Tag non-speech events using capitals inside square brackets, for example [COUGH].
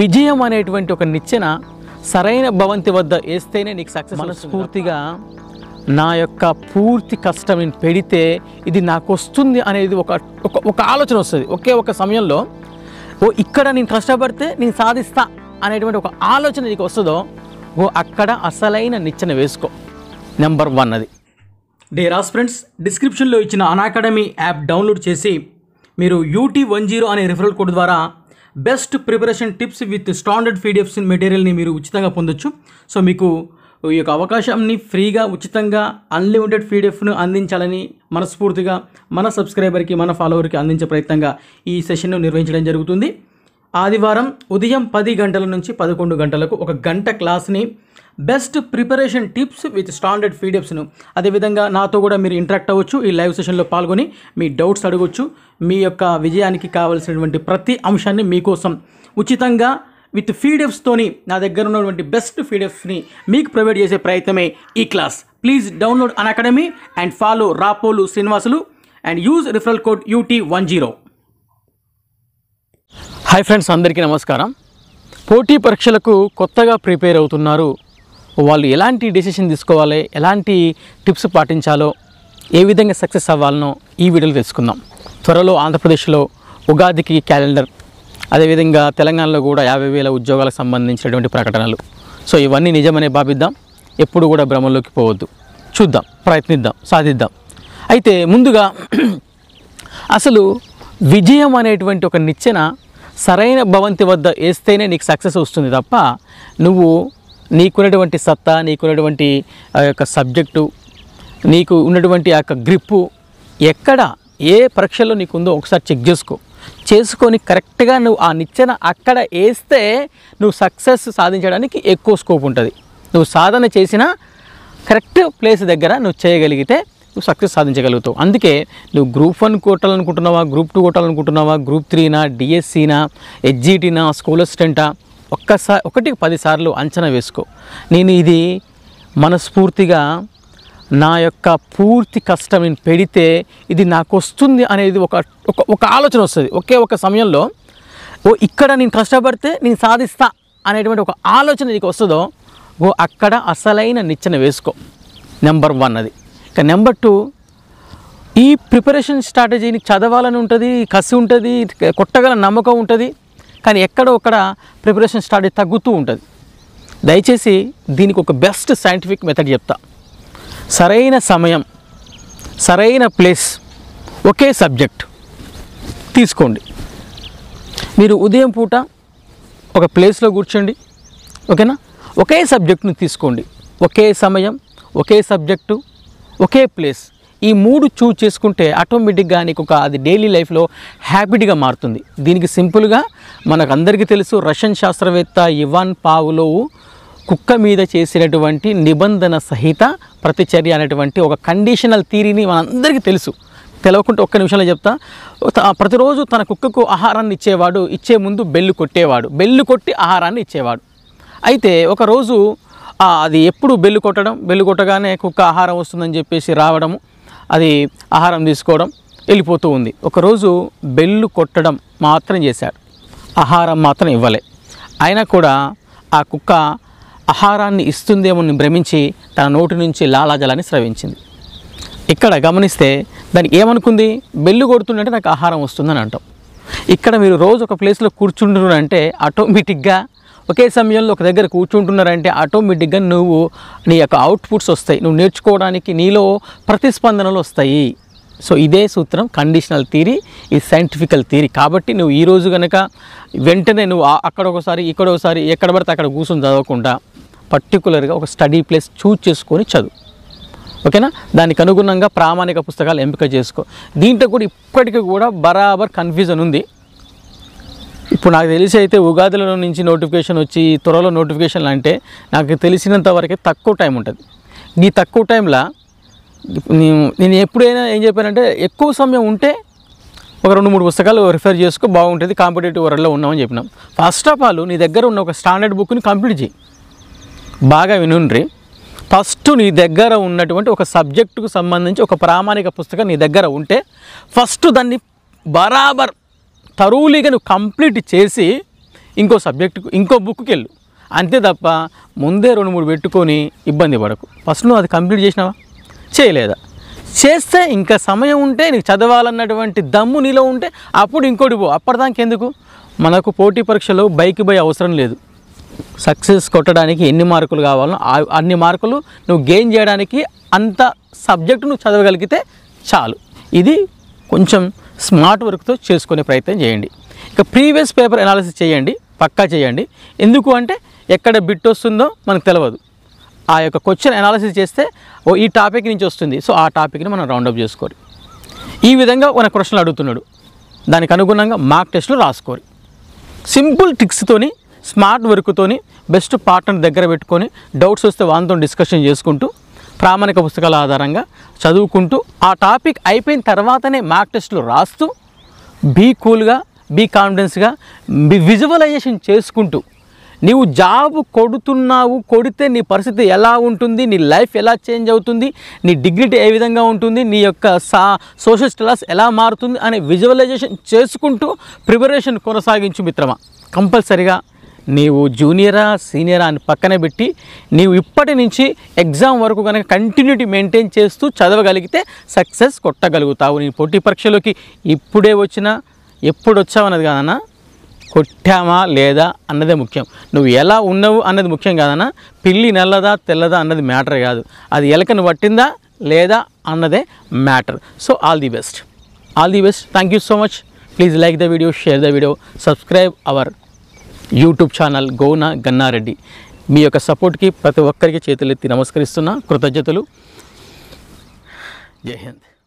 విజయం అనేటువంటి ఒక నిచ్చెన సరైన భవంతి వద్ద వేస్తేనే నీకు సక్సెస్ మనస్ఫూర్తిగా నా యొక్క పూర్తి కష్టం నేను పెడితే ఇది నాకు వస్తుంది అనేది ఒక ఒక ఆలోచన వస్తుంది ఒకే ఒక సమయంలో ఓ ఇక్కడ నేను కష్టపడితే నేను సాధిస్తా అనేటువంటి ఒక ఆలోచన నీకు వస్తుందో ఓ అక్కడ అసలైన నిచ్చెన వేసుకో నెంబర్ వన్ అది డేరాస్ ఫ్రెండ్స్ డిస్క్రిప్షన్లో ఇచ్చిన అనాకాడమీ యాప్ డౌన్లోడ్ చేసి మీరు యూటీ వన్ జీరో అనే రిఫరల్ కోడ్ ద్వారా best preparation tips with standard PDFs మెటీరియల్ని మీరు ఉచితంగా పొందొచ్చు సో మీకు ఈ యొక్క అవకాశాన్ని ఫ్రీగా ఉచితంగా అన్లిమిటెడ్ పీడిఎఫ్ను అందించాలని మనస్ఫూర్తిగా మన సబ్స్క్రైబర్కి మన ఫాలోవర్కి అందించే ప్రయత్నంగా ఈ సెషన్ను నిర్వహించడం జరుగుతుంది ఆదివారం ఉదయం పది గంటల నుంచి పదకొండు గంటలకు ఒక గంట క్లాస్ని best preparation tips with standard ఫీడప్స్ను అదేవిధంగా నాతో కూడా మీరు ఇంటరాక్ట్ అవ్వచ్చు ఈ లైవ్ సెషన్లో పాల్గొని మీ డౌట్స్ అడగవచ్చు మీ యొక్క విజయానికి కావలసినటువంటి ప్రతి అంశాన్ని మీకోసం ఉచితంగా విత్ ఫీడియప్స్తోని నా దగ్గర ఉన్నటువంటి బెస్ట్ ఫీడప్స్ని మీకు ప్రొవైడ్ చేసే ప్రయత్నమే ఈ class please download Unacademy and follow Rapolu Srinivasulu and use referral code UT one zero hi friends అందరికీ నమస్కారం పోటీ పరీక్షలకు కొత్తగా ప్రిపేర్ అవుతున్నారు వాళ్ళు ఎలాంటి డెసిషన్ తీసుకోవాలి ఎలాంటి టిప్స్ పాటించాలో ఏ విధంగా సక్సెస్ అవ్వాలనో ఈ వీడియోలో తెలుసుకుందాం త్వరలో ఆంధ్రప్రదేశ్లో ఉగాదికి క్యాలెండర్ అదేవిధంగా తెలంగాణలో కూడా యాభై వేల ఉద్యోగాలకు సంబంధించినటువంటి ప్రకటనలు సో ఇవన్నీ నిజమనే భావిద్దాం ఎప్పుడు కూడా భ్రమంలోకి పోవద్దు చూద్దాం ప్రయత్నిద్దాం సాధిద్దాం అయితే ముందుగా [CLEARS THROAT] అసలు విజయం అనేటువంటి ఒక నిచ్చెన సరైన భవంతి వద్ద వేస్తేనే నీకు సక్సెస్ వస్తుంది తప్ప నువ్వు నీకున్నటువంటి సత్తా నీకున్నటువంటి ఆ యొక్క సబ్జెక్టు నీకు ఉన్నటువంటి ఆ యొక్క గ్రిప్పు ఎక్కడ ఏ పరీక్షలో నీకుందో ఒకసారి చెక్ చేసుకో చేసుకొని కరెక్ట్గా నువ్వు ఆ నిచ్చెన అక్కడ వేస్తే నువ్వు సక్సెస్ సాధించడానికి ఎక్కువ స్కోప్ ఉంటుంది నువ్వు సాధన చేసిన కరెక్ట్ ప్లేస్ దగ్గర నువ్వు చేయగలిగితే నువ్వు సక్సెస్ సాధించగలుగుతావు అందుకే నువ్వు గ్రూప్ వన్ కొట్టాలనుకుంటున్నావా గ్రూప్ టూ కొట్టాలనుకుంటున్నావా గ్రూప్ త్రీనా డిఎస్సీనా ఎడ్జిటీనా స్కూల్ అసిస్టెంటా ఒక్కసారి ఒకటి పదిసార్లు అంచనా వేసుకో నేను ఇది మనస్ఫూర్తిగా నా యొక్క పూర్తి కష్టం నేను పెడితే ఇది నాకు వస్తుంది అనేది ఒక ఒక ఆలోచన వస్తుంది ఒకే ఒక సమయంలో ఓ ఇక్కడ నేను కష్టపడితే నేను సాధిస్తా అనేటువంటి ఒక ఆలోచన నీకు వస్తుందో ఓ అక్కడ అసలైన నిచ్చెన వేసుకో నెంబర్ వన్ అది ఇక నెంబర్ టూ ఈ ప్రిపరేషన్ స్ట్రాటజీని చదవాలని ఉంటుంది కసి ఉంటుంది కొట్టగల నమ్మకం ఉంటుంది కానీ ఎక్కడో ఒక్కడ ప్రిపరేషన్ స్టార్ట్ తగ్గుతూ ఉంటుంది దయచేసి దీనికి ఒక బెస్ట్ సైంటిఫిక్ మెథడ్ చెప్తా సరైన సమయం సరైన ప్లేస్ ఒకే సబ్జెక్ట్ తీసుకోండి మీరు ఉదయం పూట ఒక ప్లేస్లో కూర్చోండి ఓకేనా ఒకే సబ్జెక్ట్ను తీసుకోండి ఒకే సమయం ఒకే సబ్జెక్టు ఒకే ప్లేస్ ఈ మూడు చూజ్ చేసుకుంటే ఆటోమేటిక్గా నీకు ఒక అది డైలీ లైఫ్లో హ్యాబిట్గా మారుతుంది దీనికి సింపుల్గా మనకందరికీ తెలుసు రష్యన్ శాస్త్రవేత్త ఇవాన్ పావులోవు కుక్క మీద చేసినటువంటి నిబంధన సహిత ప్రతిచర్య అనేటువంటి ఒక కండిషనల్ థీరీని మనందరికీ తెలుసు తెలవకుంటే ఒక్క నిమిషంలో చెప్తా ప్రతిరోజు తన కుక్కకు ఆహారాన్ని ఇచ్చేవాడు ఇచ్చే ముందు బెల్లు కొట్టేవాడు బెల్లు కొట్టి ఆహారాన్ని ఇచ్చేవాడు అయితే ఒకరోజు అది ఎప్పుడు బెల్లు కొట్టడం బెల్లు కొట్టగానే కుక్క ఆహారం వస్తుందని చెప్పేసి రావడం అది ఆహారం తీసుకోవడం వెళ్ళిపోతూ ఉంది ఒకరోజు బెల్లు కొట్టడం మాత్రం చేశాడు ఆహారం మాత్రం ఇవ్వలే అయినా కూడా ఆ కుక్క ఆహారాన్ని ఇస్తుందేమోని భ్రమించి తన నోటి నుంచి లాలాజలాన్ని స్రవించింది ఇక్కడ గమనిస్తే దానికి ఏమనుకుంది బెల్లు కొడుతుందంటే నాకు ఆహారం వస్తుందని అంటాం ఇక్కడ మీరు రోజు ఒక ప్లేస్లో కూర్చుంటున్నారంటే ఆటోమేటిక్గా ఒకే సమయంలో ఒక దగ్గర కూర్చుంటున్నారంటే ఆటోమేటిక్గా నువ్వు నీ యొక్క అవుట్పుట్స్ వస్తాయి నువ్వు నేర్చుకోవడానికి నీలో ప్రతిస్పందనలు వస్తాయి సో ఇదే సూత్రం కండిషనల్ థీరీ ఇది సైంటిఫికల్ థీరీ కాబట్టి నువ్వు ఈరోజు కనుక వెంటనే నువ్వు అక్కడ ఒకసారి ఇక్కడ ఒకసారి ఎక్కడ పడితే అక్కడ కూర్చొని చదవకుండా పర్టికులర్గా ఒక స్టడీ ప్లేస్ చూజ్ చేసుకొని చదువు ఓకేనా దానికి అనుగుణంగా ప్రామాణిక పుస్తకాలు ఎంపిక చేసుకో దీంట్లో కూడా ఇప్పటికీ కూడా బరాబర్ కన్ఫ్యూజన్ ఉంది ఇప్పుడు నాకు తెలిసి అయితే ఉగాదిలో నుంచి నోటిఫికేషన్ వచ్చి త్వరలో నోటిఫికేషన్లు అంటే నాకు తెలిసినంత వరకే తక్కువ టైం ఉంటుంది నీ తక్కువ టైంలో నేను నేను ఎప్పుడైనా ఏం చెప్పానంటే ఎక్కువ సమయం ఉంటే ఒక రెండు మూడు పుస్తకాలు రిఫర్ చేసుకో బాగుంటుంది కాంపిటేటివ్ వరల్డ్లో ఉన్నామని చెప్పినాం ఫస్ట్ ఆఫ్ ఆల్ నీ దగ్గర ఉన్న ఒక స్టాండర్డ్ బుక్ని కంప్లీట్ చేయి బాగా వినుండ్రి ఫస్ట్ నీ దగ్గర ఉన్నటువంటి ఒక సబ్జెక్టుకు సంబంధించి ఒక ప్రామాణిక పుస్తకం నీ దగ్గర ఉంటే ఫస్ట్ దాన్ని బరాబర్ తరువులీగా నువ్వు కంప్లీట్ చేసి ఇంకో సబ్జెక్టుకు ఇంకో బుక్కి వెళ్ళు అంతే తప్ప ముందే రెండు మూడు పెట్టుకొని ఇబ్బంది పడకు ఫస్ట్ నువ్వు అది కంప్లీట్ చేసినావా చేయలేదా చేస్తే ఇంకా సమయం ఉంటే నీకు చదవాలన్నటువంటి దమ్ము నీలో ఉంటే అప్పుడు ఇంకోటి పో అప్పటిదానికి ఎందుకు మనకు పోటీ పరీక్షలో బైక్ బై అవసరం లేదు సక్సెస్ కొట్టడానికి ఎన్ని మార్కులు కావాలో అన్ని మార్కులు నువ్వు గెయిన్ చేయడానికి అంత సబ్జెక్ట్ నువ్వు చదవగలిగితే చాలు ఇది కొంచెం స్మార్ట్ వర్క్తో చేసుకునే ప్రయత్నం చేయండి ఇక ప్రీవియస్ పేపర్ అనాలిసిస్ చేయండి పక్కా చేయండి ఎందుకు అంటే ఎక్కడ బిట్ వస్తుందో మనకు తెలియదు ఆ యొక్క క్వశ్చన్ అనాలిసిస్ చేస్తే ఓ ఈ టాపిక్ నుంచి వస్తుంది సో ఆ టాపిక్ని మనం రౌండప్ చేసుకోరు ఈ విధంగా మన క్వశ్చన్లు అడుగుతున్నాడు దానికి అనుగుణంగా మార్క్ టెస్ట్లు రాసుకోరు సింపుల్ ట్రిక్స్తోని స్మార్ట్ వర్క్తోని బెస్ట్ పార్ట్నర్ దగ్గర పెట్టుకొని డౌట్స్ వస్తే వాళ్ళతో డిస్కషన్ చేసుకుంటూ ప్రామాణిక పుస్తకాల ఆధారంగా చదువుకుంటూ ఆ టాపిక్ అయిపోయిన తర్వాతనే మార్క్ టెస్ట్లు రాస్తూ బీ కూల్గా బీ కాన్ఫిడెన్స్గా విజువలైజేషన్ చేసుకుంటూ నీవు జాబ్ కొడుతున్నావు కొడితే నీ పరిస్థితి ఎలా ఉంటుంది నీ లైఫ్ ఎలా చేంజ్ అవుతుంది నీ డిగ్నిటీ ఏ విధంగా ఉంటుంది నీ యొక్క సా సోషల్ స్టెలాస్ ఎలా మారుతుంది అనే విజువలైజేషన్ చేసుకుంటూ ప్రిపరేషన్ కొనసాగించు మిత్రమా కంపల్సరిగా నీవు జూనియరా సీనియరా అని పక్కన పెట్టి నీవు ఇప్పటి నుంచి ఎగ్జామ్ వరకు కనుక కంటిన్యూటీ మెయింటైన్ చేస్తూ చదవగలిగితే సక్సెస్ కొట్టగలుగుతావు నీ పోటీ పరీక్షలోకి ఇప్పుడే వచ్చినా ఎప్పుడు వచ్చావన్నది కాదన్నా కొట్టామా లేదా అన్నదే ముఖ్యం నువ్వు ఎలా ఉన్నావు అన్నది ముఖ్యం కాదన్నా పిల్లి నల్లదా తెల్లదా అన్నది మ్యాటర్ కాదు అది ఎలకను పట్టిందా లేదా అన్నదే matter so all the best all the best thank you so much please like the video share the video subscribe our YouTube channel గౌన గన్నారెడ్డి మీ యొక్క సపోర్ట్కి ప్రతి ఒక్కరికి చేతులెత్తి నమస్కరిస్తున్నా కృతజ్ఞతలు జై హింద్